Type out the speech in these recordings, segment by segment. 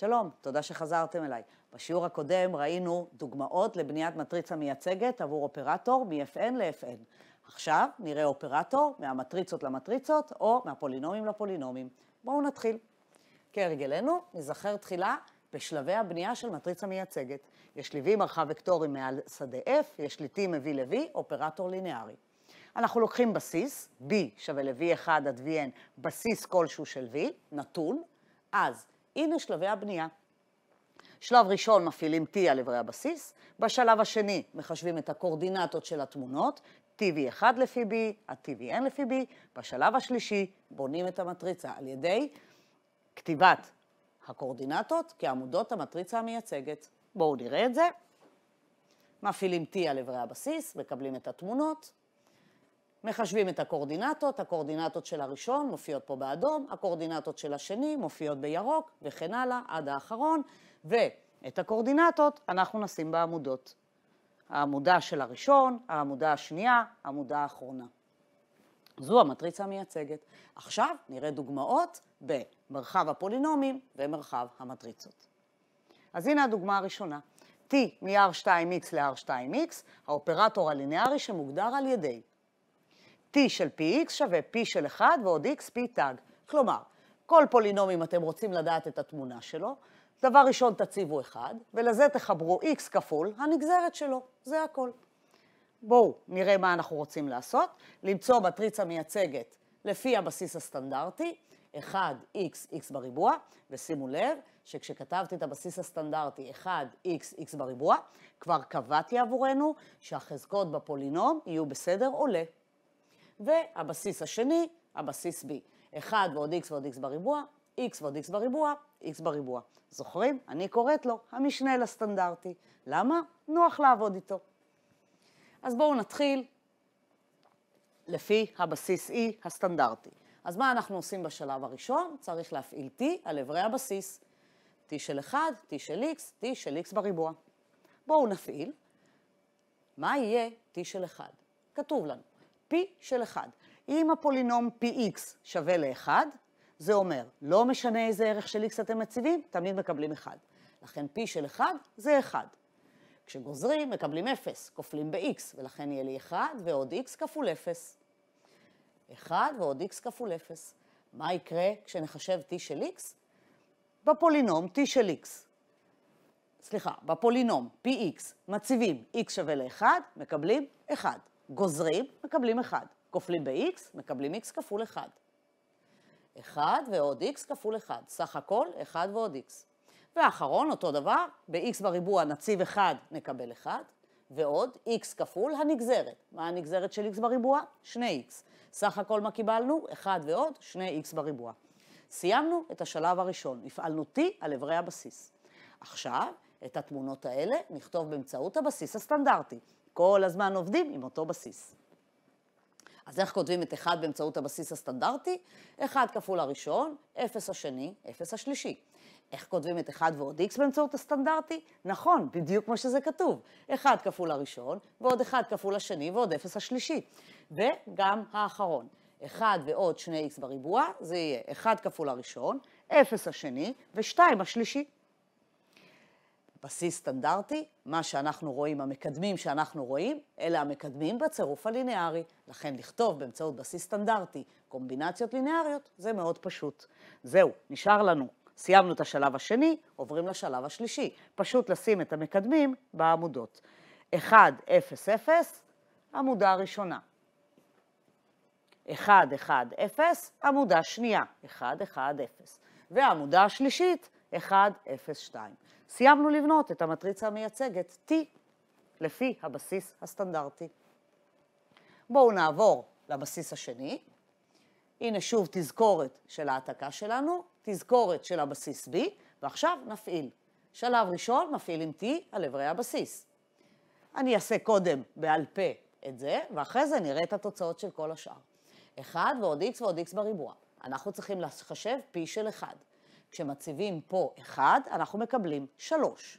שלום, תודה שחזרתם אליי. בשיעור הקודם ראינו דוגמאות לבניית מטריצה מייצגת עבור אופרטור מ-Fn ל-Fn. עכשיו נראה אופרטור מהמטריצות למטריצות או מהפולינומים לפולינומים. בואו נתחיל. כהרגלנו, נזכר תחילה בשלבי הבנייה של מטריצה מייצגת. יש לי V מרחב וקטורי מעל שדה F, יש לי T מ-V ל-V, אופרטור לינארי. אנחנו לוקחים בסיס, B שווה ל-V1 עד Vn, בסיס כלשהו של V, נתון, אז הנה שלבי הבנייה. שלב ראשון מפעילים T על איברי הבסיס, בשלב השני מחשבים את הקורדינטות של התמונות, TV1 לפי B, ה-TVN לפי B, בשלב השלישי בונים את המטריצה על ידי כתיבת הקורדינטות כעמודות המטריצה המייצגת. בואו נראה את זה. מפעילים T על איברי הבסיס, מקבלים את התמונות, מחשבים את הקורדינטות, הקורדינטות של הראשון מופיעות פה באדום, הקורדינטות של השני מופיעות בירוק, וכן הלאה, עד האחרון, ואת הקורדינטות אנחנו נשים בעמודות. העמודה של הראשון, העמודה השנייה, העמודה האחרונה. זו המטריצה המייצגת. עכשיו נראה דוגמאות במרחב הפולינומים ומרחב המטריצות. אז הנה הדוגמה הראשונה. t מ-r2x ל-r2x, האופרטור הלינארי שמוגדר על ידי t של px שווה p של 1 ועוד x p tag. כלומר, כל פולינום, אם אתם רוצים לדעת את התמונה שלו, דבר ראשון תציבו 1, ולזה תחברו x כפול הנגזרת שלו, זה הכל. בואו נראה מה אנחנו רוצים לעשות. למצוא מטריצה מייצגת לפי הבסיס הסטנדרטי, 1x, x בריבוע, ושימו לב שכשכתבתי את הבסיס הסטנדרטי 1x, x בריבוע, כבר קבעתי עבורנו שהחזקות בפולינום יהיו בסדר עולה. והבסיס השני, הבסיס B. 1 ועוד x ועוד x בריבוע, x ועוד x בריבוע, x בריבוע. זוכרים? אני קוראת לו המשנה לסטנדרטי. למה? נוח לעבוד איתו. אז בואו נתחיל לפי הבסיס E הסטנדרטי. אז מה אנחנו עושים בשלב הראשון? צריך להפעיל T על אברי הבסיס. T של 1, T של x, T של x בריבוע. בואו נפעיל. מה יהיה T של 1? כתוב לנו. p של 1. אם הפולינום px שווה ל-1, זה אומר, לא משנה איזה ערך של x אתם מציבים, תמיד מקבלים 1. לכן p של 1 זה 1. כשגוזרים, מקבלים 0, כופלים ב-x, ולכן יהיה לי 1 ועוד x כפול 0. 1 ועוד x כפול 0. מה יקרה כשנחשב t של x? בפולינום t של x. סליחה, בפולינום px מציבים x שווה ל-1, מקבלים 1. גוזרים, מקבלים 1. כופלים ב-x, מקבלים x כפול 1. 1 ועוד x כפול 1, סך הכל 1 ועוד x. והאחרון, אותו דבר, ב-x בריבוע נציב 1, נקבל 1, ועוד x כפול הנגזרת. מה הנגזרת של x בריבוע? 2x. סך הכל מה קיבלנו? 1 ועוד 2x בריבוע. סיימנו את השלב הראשון, הפעלנו t על אברי הבסיס. עכשיו, את התמונות האלה נכתוב באמצעות הבסיס הסטנדרטי. כל הזמן עובדים עם אותו בסיס. אז איך כותבים את 1 באמצעות הבסיס הסטנדרטי? 1 כפול הראשון, 0 השני, 0 השלישי. איך כותבים את 1 ועוד x באמצעות הסטנדרטי? נכון, בדיוק כמו שזה כתוב. 1 כפול הראשון, ועוד 1 כפול השני, ועוד 0 השלישי. וגם האחרון. 1 ועוד 2x בריבוע, זה יהיה 1 כפול הראשון, 0 השני ו-2 השלישי. בסיס סטנדרטי, מה שאנחנו רואים, המקדמים שאנחנו רואים, אלה המקדמים בצירוף הליניארי. לכן לכתוב באמצעות בסיס סטנדרטי קומבינציות ליניאריות, זה מאוד פשוט. זהו, נשאר לנו. סיימנו את השלב השני, עוברים לשלב השלישי. פשוט לשים את המקדמים בעמודות. 1, 0, 0, עמודה ראשונה. 1, 1, 0, עמודה שנייה, 1, 1, 0. והעמודה השלישית, 1, 0, 2. סיימנו לבנות את המטריצה המייצגת T לפי הבסיס הסטנדרטי. בואו נעבור לבסיס השני. הנה שוב תזכורת של ההעתקה שלנו, תזכורת של הבסיס B, ועכשיו נפעיל. שלב ראשון, עם T על אברי הבסיס. אני אעשה קודם בעל פה את זה, ואחרי זה נראה את התוצאות של כל השאר. 1 ועוד x ועוד x בריבוע. אנחנו צריכים לחשב p של 1. כשמציבים פה 1, אנחנו מקבלים 3.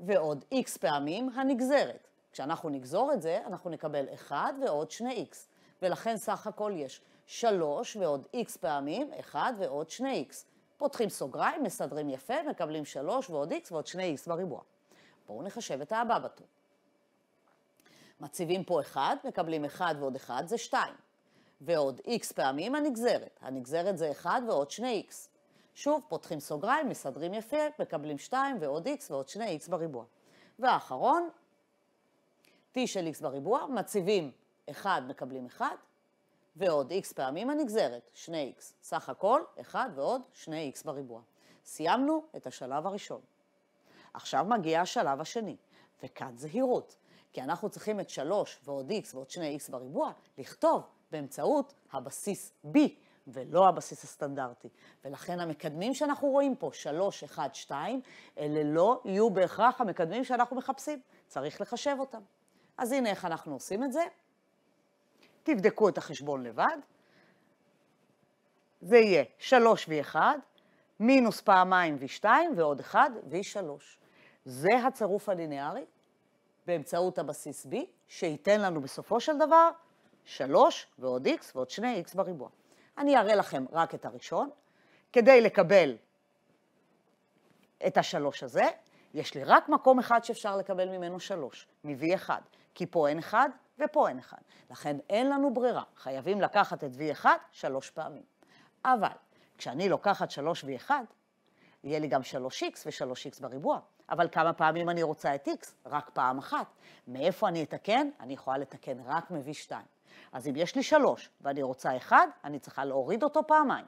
ועוד x פעמים הנגזרת. כשאנחנו נגזור את זה, אנחנו נקבל 1 ועוד 2x. ולכן סך הכל יש 3 ועוד x פעמים 1 ועוד 2x. פותחים סוגריים, מסדרים יפה, מקבלים 3 ועוד x ועוד 2x בריבוע. בואו נחשב את הבא בטור. מציבים פה 1, מקבלים 1 ועוד 1 זה 2. ועוד x פעמים הנגזרת. הנגזרת זה 1 ועוד 2x. שוב, פותחים סוגריים, מסדרים יפה, מקבלים 2 ועוד x ועוד 2x בריבוע. והאחרון, t של x בריבוע, מציבים 1, מקבלים 1, ועוד x פעמים הנגזרת, 2x. סך הכל, 1 ועוד 2x בריבוע. סיימנו את השלב הראשון. עכשיו מגיע השלב השני, וכאן זהירות, כי אנחנו צריכים את 3 ועוד x ועוד 2x בריבוע לכתוב באמצעות הבסיס b ולא הבסיס הסטנדרטי. ולכן המקדמים שאנחנו רואים פה, 3, 1, 2, אלה לא יהיו בהכרח המקדמים שאנחנו מחפשים, צריך לחשב אותם. אז הנה איך אנחנו עושים את זה. תבדקו את החשבון לבד. זה יהיה 3 ו-1, מינוס פעמיים ו 2 ועוד 1 ו 3 זה הצירוף הלינארי באמצעות הבסיס b, שייתן לנו בסופו של דבר 3 ועוד x ועוד 2x בריבוע. אני אראה לכם רק את הראשון, כדי לקבל את השלוש הזה, יש לי רק מקום אחד שאפשר לקבל ממנו שלוש, מ-V1, כי פה אין אחד ופה אין אחד. לכן אין לנו ברירה, חייבים לקחת את V1 שלוש פעמים. אבל כשאני לוקחת שלוש v 1 יהיה לי גם 3x ו-3x בריבוע. אבל כמה פעמים אני רוצה את x? רק פעם אחת. מאיפה אני אתקן? אני יכולה לתקן רק מ-v2. אז אם יש לי שלוש ואני רוצה אחד, אני צריכה להוריד אותו פעמיים.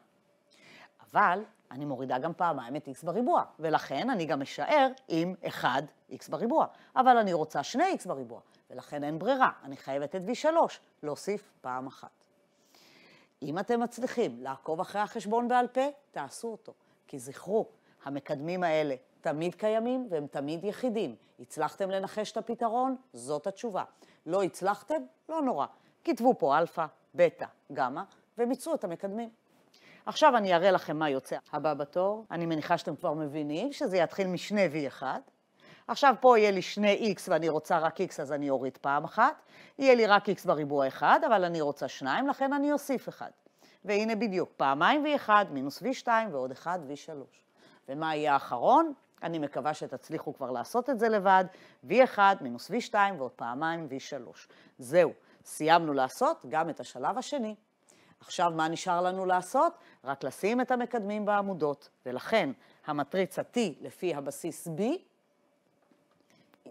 אבל אני מורידה גם פעמיים את x בריבוע, ולכן אני גם אשאר עם 1 x בריבוע. אבל אני רוצה 2 x בריבוע, ולכן אין ברירה, אני חייבת את v3 להוסיף פעם אחת. אם אתם מצליחים לעקוב אחרי החשבון בעל פה, תעשו אותו. כי זכרו, המקדמים האלה תמיד קיימים והם תמיד יחידים. הצלחתם לנחש את הפתרון? זאת התשובה. לא הצלחתם? לא נורא. כתבו פה אלפא, בטא, גמא, וביצעו את המקדמים. עכשיו אני אראה לכם מה יוצא הבא בתור. אני מניחה שאתם כבר מבינים שזה יתחיל משני V1. עכשיו פה יהיה לי שני X ואני רוצה רק X, אז אני אוריד פעם אחת. יהיה לי רק X בריבוע 1, אבל אני רוצה 2, לכן אני אוסיף 1. והנה בדיוק, פעמיים V1, מינוס V2 ועוד 1 V3. ומה יהיה האחרון? אני מקווה שתצליחו כבר לעשות את זה לבד. V1 מינוס V2 ועוד פעמיים V3. זהו. סיימנו לעשות גם את השלב השני. עכשיו, מה נשאר לנו לעשות? רק לשים את המקדמים בעמודות, ולכן המטריצה T לפי הבסיס B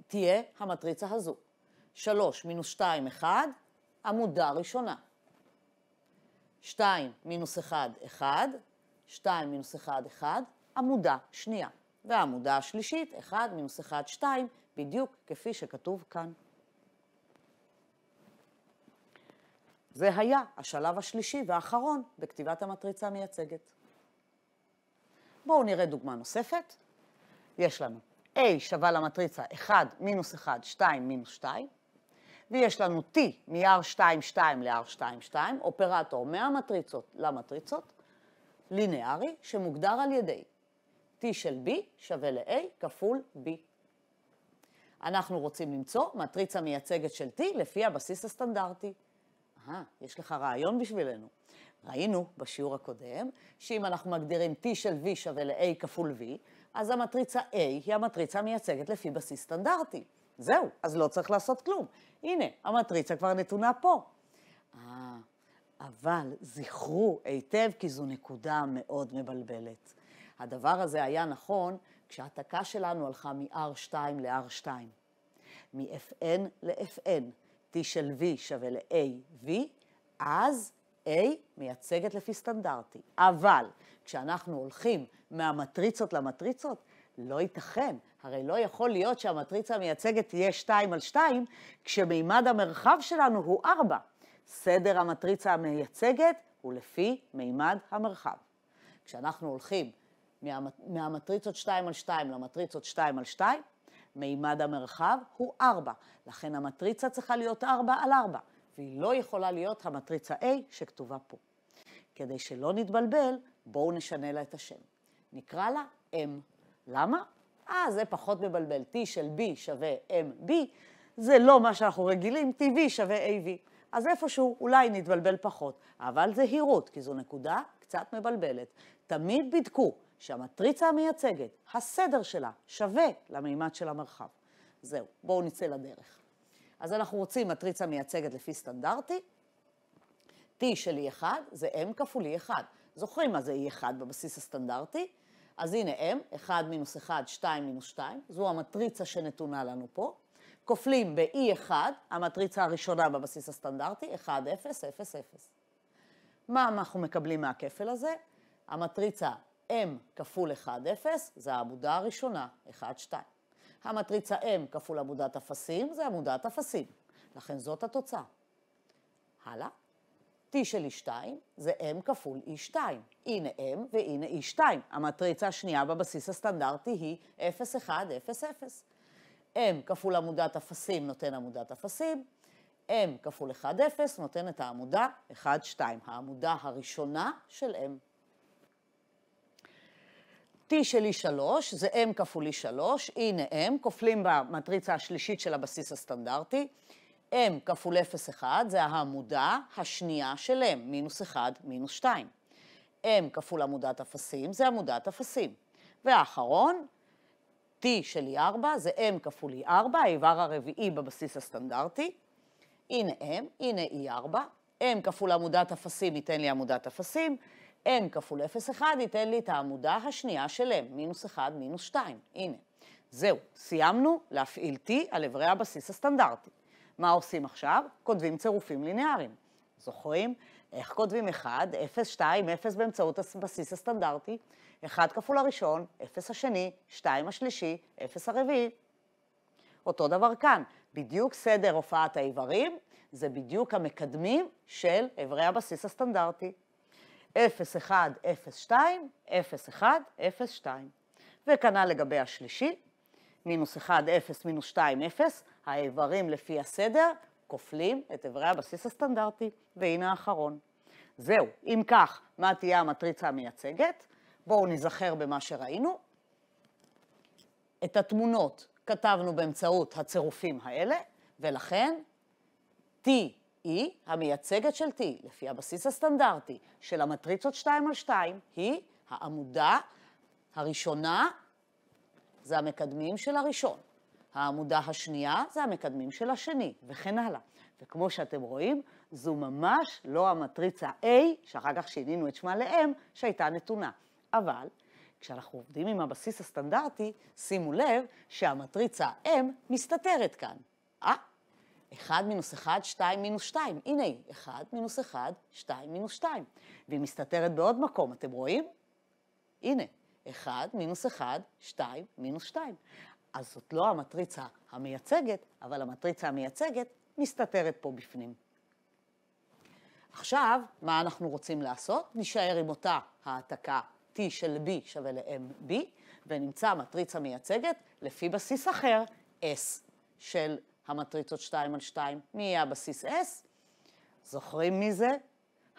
תהיה המטריצה הזו. 3 מינוס 2, 1, עמודה ראשונה. 2 מינוס 1, 1, 2 מינוס 1, 1, עמודה שנייה. והעמודה השלישית, 1 מינוס 1, 2, בדיוק כפי שכתוב כאן. זה היה השלב השלישי והאחרון בכתיבת המטריצה המייצגת. בואו נראה דוגמה נוספת. יש לנו A שווה למטריצה 1 מינוס 1, 2 מינוס 2, ויש לנו T מ-R22 ל-R22, אופרטור מהמטריצות למטריצות, לינארי, שמוגדר על ידי T של B שווה ל-A כפול B. אנחנו רוצים למצוא מטריצה מייצגת של T לפי הבסיס הסטנדרטי. אהה, יש לך רעיון בשבילנו. ראינו בשיעור הקודם, שאם אנחנו מגדירים T של V שווה ל-A כפול V, אז המטריצה A היא המטריצה המייצגת לפי בסיס סטנדרטי. זהו, אז לא צריך לעשות כלום. הנה, המטריצה כבר נתונה פה. אה, אבל זכרו היטב כי זו נקודה מאוד מבלבלת. הדבר הזה היה נכון כשההעתקה שלנו הלכה מ-R2 ל-R2, מ-FN ל-FN, T של V שווה ל-AV, אז A מייצגת לפי סטנדרטי. אבל כשאנחנו הולכים מהמטריצות למטריצות, לא ייתכן. הרי לא יכול להיות שהמטריצה המייצגת תהיה 2 על 2, כשמימד המרחב שלנו הוא 4. סדר המטריצה המייצגת הוא לפי מימד המרחב. כשאנחנו הולכים מהמטריצות 2 על 2 למטריצות 2 על 2, מימד המרחב הוא 4, לכן המטריצה צריכה להיות 4 על 4, והיא לא יכולה להיות המטריצה A שכתובה פה. כדי שלא נתבלבל, בואו נשנה לה את השם. נקרא לה M. למה? אה, זה פחות מבלבל. T של B שווה MB, זה לא מה שאנחנו רגילים, TV שווה AV. אז איפשהו אולי נתבלבל פחות, אבל זהירות, כי זו נקודה קצת מבלבלת. תמיד בדקו שהמטריצה המייצגת, הסדר שלה, שווה למימד של המרחב. זהו, בואו נצא לדרך. אז אנחנו רוצים מטריצה מייצגת לפי סטנדרטי. T של E1 זה M כפול E1. זוכרים מה זה E1 בבסיס הסטנדרטי? אז הנה M, 1 מינוס 1, 2 מינוס 2, זו המטריצה שנתונה לנו פה. כופלים ב-E1, המטריצה הראשונה בבסיס הסטנדרטי, 1, 0, 0, 0. מה אנחנו מקבלים מהכפל הזה? המטריצה m כפול 1-0, זה העמודה הראשונה, 1-2. המטריצה m כפול עמודת אפסים, זה עמודת אפסים. לכן זאת התוצאה. הלאה. t של e2 זה m כפול e2. הנה m והנה e2. המטריצה השנייה בבסיס הסטנדרטי היא 0, 1, 0, 0. m כפול עמודת אפסים נותן עמודת אפסים, m כפול 1, 0 נותן את העמודה 1, 2, העמודה הראשונה של m. T של E3 זה M כפול E3, הנה M, כופלים במטריצה השלישית של הבסיס הסטנדרטי. M כפול 0,1 זה העמודה השנייה של M, מינוס 1, מינוס 2. M כפול עמודת אפסים זה עמודת אפסים. והאחרון, T של E4 זה M כפול E4, האיבר הרביעי בבסיס הסטנדרטי. הנה M, הנה E4, M כפול עמודת אפסים ייתן לי עמודת אפסים. n כפול 0,1 ייתן לי את העמודה השנייה של m, מינוס 1, מינוס 2. הנה. זהו, סיימנו להפעיל t על אברי הבסיס הסטנדרטי. מה עושים עכשיו? כותבים צירופים ליניאריים. זוכרים? איך כותבים 1, 0, 2, 0 באמצעות הבסיס הסטנדרטי? 1 כפול הראשון, 0 השני, 2 השלישי, 0 הרביעי. אותו דבר כאן, בדיוק סדר הופעת האיברים, זה בדיוק המקדמים של אברי הבסיס הסטנדרטי. 0, 0, 1, 2, 0, 1, 0, 2. וכנ"ל לגבי השלישי, מינוס 1, 0, מינוס 2, 0, האיברים לפי הסדר כופלים את איברי הבסיס הסטנדרטי, והנה האחרון. זהו, אם כך, מה תהיה המטריצה המייצגת? בואו נזכר במה שראינו. את התמונות כתבנו באמצעות הצירופים האלה, ולכן T E המייצגת של T, לפי הבסיס הסטנדרטי של המטריצות 2 על 2, היא העמודה הראשונה, זה המקדמים של הראשון. העמודה השנייה זה המקדמים של השני, וכן הלאה. וכמו שאתם רואים, זו ממש לא המטריצה A, שאחר כך שינינו את שמה ל-M, שהייתה נתונה. אבל כשאנחנו עובדים עם הבסיס הסטנדרטי, שימו לב שהמטריצה M מסתתרת כאן. אה? 1 מינוס 1, 2 מינוס 2. הנה היא, 1 מינוס 1, 2 מינוס 2. והיא מסתתרת בעוד מקום, אתם רואים? הנה, 1 מינוס 1, 2 מינוס 2. אז זאת לא המטריצה המייצגת, אבל המטריצה המייצגת מסתתרת פה בפנים. עכשיו, מה אנחנו רוצים לעשות? נשאר עם אותה העתקה T של B שווה ל-MB, ונמצא מטריצה מייצגת לפי בסיס אחר, S של B. המטריצות 2 על 2. מי יהיה הבסיס S? זוכרים מי זה?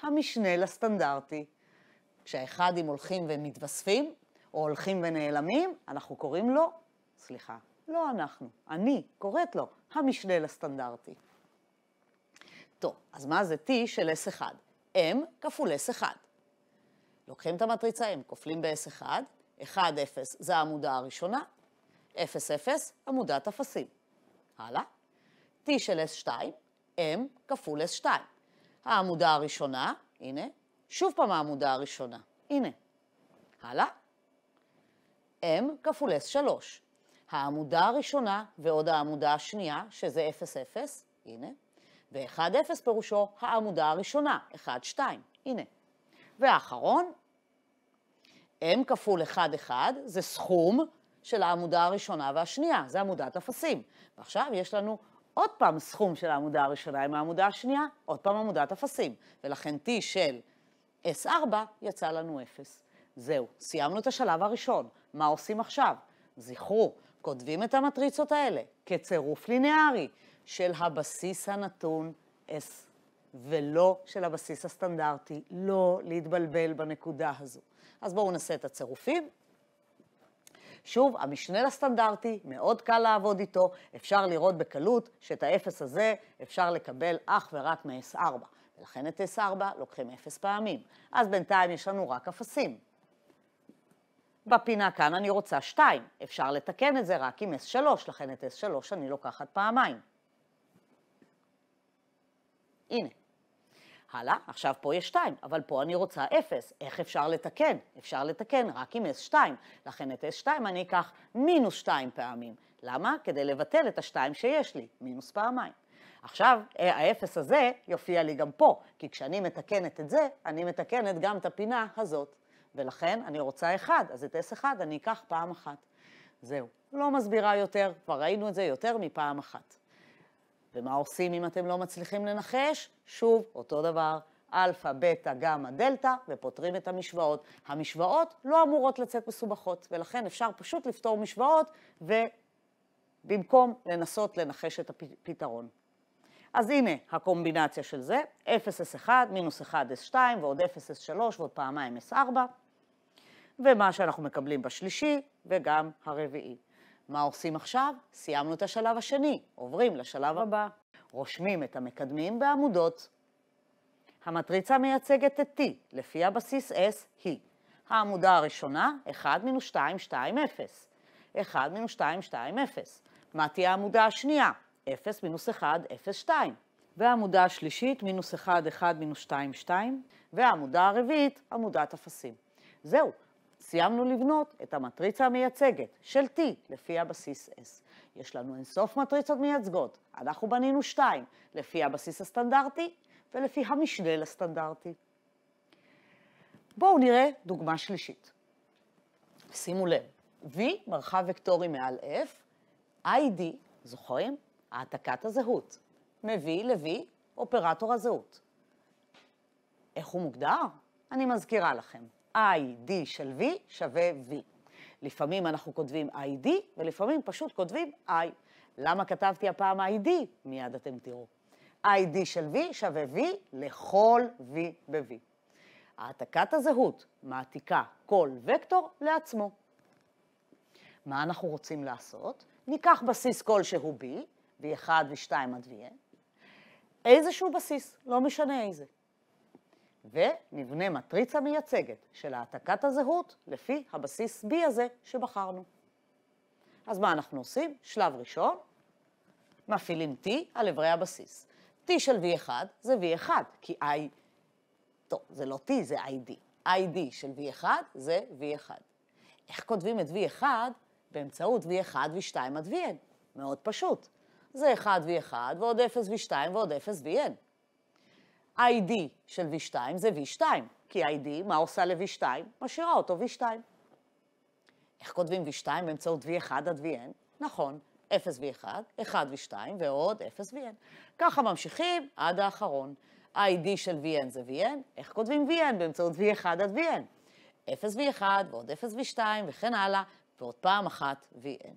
המשנה לסטנדרטי. כשהאחדים הולכים ומתווספים, או הולכים ונעלמים, אנחנו קוראים לו, סליחה, לא אנחנו, אני קוראת לו המשנה לסטנדרטי. טוב, אז מה זה T של S1? M כפול S1. לוקחים את המטריצה M, כופלים ב-S1, 1, 0 זה העמודה הראשונה, 0, 0 עמודת אפסים. הלאה. T של S2, M כפול S2. העמודה הראשונה, הנה, שוב פעם העמודה הראשונה, הנה. הלאה. M כפול S3. העמודה הראשונה ועוד העמודה השנייה, שזה 0, 0, הנה, ו-1, 0 פירושו העמודה הראשונה, 1, 2, הנה. והאחרון, M כפול 1, 1, זה סכום של העמודה הראשונה והשנייה, זה עמודת אפסים. ועכשיו יש לנו עוד פעם סכום של העמודה הראשונה עם העמודה השנייה, עוד פעם עמודת אפסים, ולכן T של S4 יצא לנו 0. זהו, סיימנו את השלב הראשון. מה עושים עכשיו? זכרו, כותבים את המטריצות האלה כצירוף לינארי של הבסיס הנתון S ולא של הבסיס הסטנדרטי, לא להתבלבל בנקודה הזו. אז בואו נעשה את הצירופים שוב, המשנה לסטנדרטי, מאוד קל לעבוד איתו, אפשר לראות בקלות שאת האפס הזה אפשר לקבל אך ורק מ-S4, ולכן את S4 לוקחים אפס פעמים. אז בינתיים יש לנו רק אפסים. בפינה כאן אני רוצה 2, אפשר לתקן את זה רק עם S3, לכן את S3 אני לוקחת פעמיים. הנה. הלאה, עכשיו פה יש 2, אבל פה אני רוצה 0. איך אפשר לתקן? אפשר לתקן רק עם S2. לכן את S2 אני אקח מינוס 2 פעמים. למה? כדי לבטל את ה-2 שיש לי, מינוס פעמיים. עכשיו, אה, האפס הזה יופיע לי גם פה, כי כשאני מתקנת את זה, אני מתקנת גם את הפינה הזאת. ולכן אני רוצה 1, אז את S1 אני אקח פעם אחת. זהו, לא מסבירה יותר, כבר ראינו את זה יותר מפעם אחת. ומה עושים אם אתם לא מצליחים לנחש? שוב, אותו דבר. אלפא, בטא, גמא, דלתא, ופותרים את המשוואות. המשוואות לא אמורות לצאת מסובכות, ולכן אפשר פשוט לפתור משוואות, ובמקום לנסות לנחש את הפתרון. אז הנה הקומבינציה של זה, 0S1 מינוס 1S2 ועוד 0S3 ועוד פעמיים S4, ומה שאנחנו מקבלים בשלישי וגם הרביעי. מה עושים עכשיו? סיימנו את השלב השני, עוברים לשלב הבא. רושמים את המקדמים בעמודות. המטריצה מייצגת את T, לפי הבסיס S היא. העמודה הראשונה, 1 מינוס 2, 2, 0. 1 מינוס 2, 2, 0. מה תהיה העמודה השנייה? 0 מינוס 1, 0, 2. והעמודה השלישית, מינוס 1, 1, מינוס 2, 2. והעמודה הרביעית, עמודת אפסים. זהו, סיימנו לבנות את המטריצה המייצגת של T לפי הבסיס S. יש לנו אינסוף מטריצות מייצגות, אנחנו בנינו שתיים, לפי הבסיס הסטנדרטי ולפי המשלל הסטנדרטי. בואו נראה דוגמה שלישית. שימו לב, V מרחב וקטורי מעל F, ID, זוכרים? העתקת הזהות. מביא ל-V אופרטור הזהות. איך הוא מוגדר? אני מזכירה לכם. ID של V שווה V. לפעמים אנחנו כותבים ID, ולפעמים פשוט כותבים I. למה כתבתי הפעם ID? מיד אתם תראו. ID של V שווה V לכל V ב-V. העתקת הזהות מעתיקה כל וקטור לעצמו. מה אנחנו רוצים לעשות? ניקח בסיס כלשהו B, V1, ו 2 עד VN, איזשהו בסיס, לא משנה איזה. ונבנה מטריצה מייצגת של העתקת הזהות לפי הבסיס B הזה שבחרנו. אז מה אנחנו עושים? שלב ראשון, מפעילים T על אברי הבסיס. T של V1 זה V1, כי I... טוב, זה לא T, זה ID. ID של V1 זה V1. איך כותבים את V1? באמצעות V1 V2 עד VN. מאוד פשוט. זה 1 V1 ועוד 0 V2 ועוד 0 VN. id של V2 זה V2, כי ID, מה עושה ל-V2? משאירה אותו V2. איך כותבים V2 באמצעות V1 עד VN? נכון, 0 V1, 1 V2 ועוד 0 VN. ככה ממשיכים עד האחרון. id של VN זה VN, איך כותבים VN באמצעות V1 עד VN? 0 V1 ועוד 0 V2 וכן הלאה, ועוד פעם אחת VN.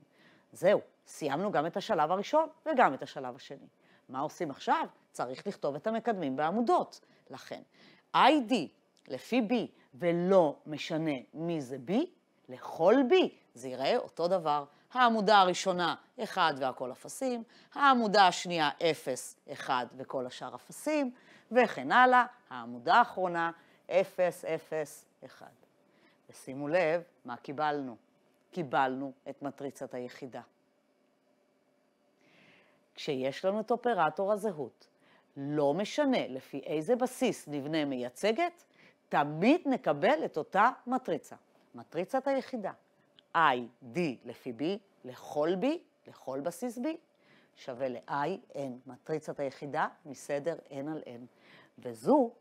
זהו, סיימנו גם את השלב הראשון וגם את השלב השני. מה עושים עכשיו? צריך לכתוב את המקדמים בעמודות. לכן, ID לפי B, ולא משנה מי זה B, לכל B זה ייראה אותו דבר. העמודה הראשונה, 1 והכל אפסים, העמודה השנייה, 0, 1 וכל השאר אפסים, וכן הלאה, העמודה האחרונה, 0, 0, 1. ושימו לב מה קיבלנו. קיבלנו את מטריצת היחידה. כשיש לנו את אופרטור הזהות, לא משנה לפי איזה בסיס נבנה מייצגת, תמיד נקבל את אותה מטריצה. מטריצת היחידה, D לפי B, לכל B, לכל בסיס B, שווה ל N, מטריצת היחידה מסדר N על N. וזו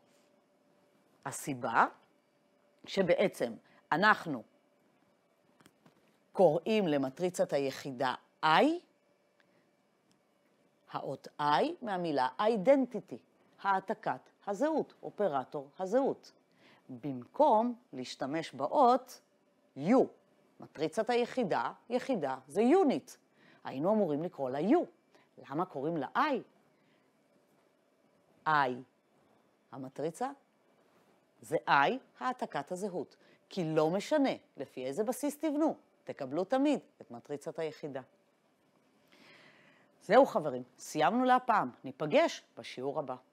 הסיבה שבעצם אנחנו קוראים למטריצת היחידה I, האות I מהמילה identity, העתקת הזהות, אופרטור הזהות. במקום להשתמש באות U, מטריצת היחידה, יחידה זה unit. היינו אמורים לקרוא לה U. למה קוראים לה I? I, המטריצה, זה I, העתקת הזהות. כי לא משנה לפי איזה בסיס תבנו, תקבלו תמיד את מטריצת היחידה. זהו חברים, סיימנו להפעם. ניפגש בשיעור הבא.